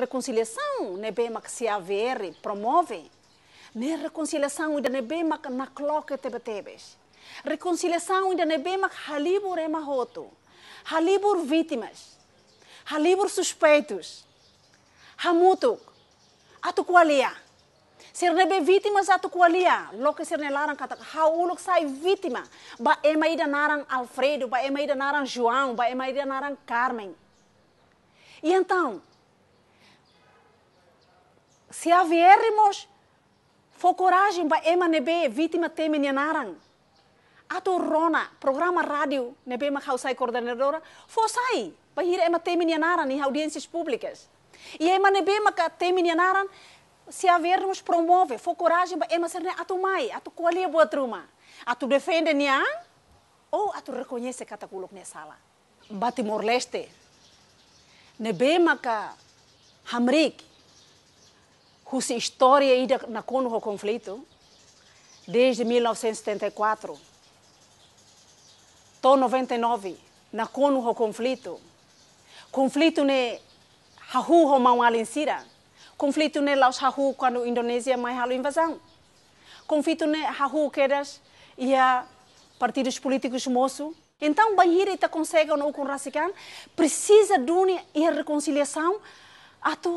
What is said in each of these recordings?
reconciliação nebema né, que se haver promove ne né, reconciliação ainda nebema né, que na cloque te betebes. reconciliação ainda nebema que halibur é mahoto halibur vítimas halibur suspeitos hamutuk atukualia ser nebe vítimas atukualia loke ser nelaran kata hauluk sai vítima ba ema ida naran Alfredo ba ema ida naran João ba ema ida naran Carmen e então se viermos, for coragem para MNB, vítima teme nyanarang. Ato rona, programa rádio, nebe ma coordenadora, for sai, para ir ema teme nyanarang em audiências públicas. E ema nebe ma teme nyanarang, se havermos promove, for coragem para ema ser ato mai, ato qualia boa truma. Ato defende Nian ou ato reconhece cataculok ne sala. Batimor-Leste, nebe ma Hamrique, Hamrik, cuja história ida na o conflito desde 1974. Tô 99 na o conflito. Conflito ne hahu homão alinsira. Conflito ne laos hahu quando Indonésia mais a invasão. Conflito ne hahu kedas e a partidos políticos moço. Então, banheira ita consegue ou não com precisa de uma reconciliação a tu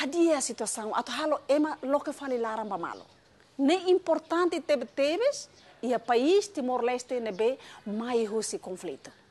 hadia situação ato halo ema loke fali ba malo ne importante tebe tebes ia país Timor Leste nebe mai husi conflito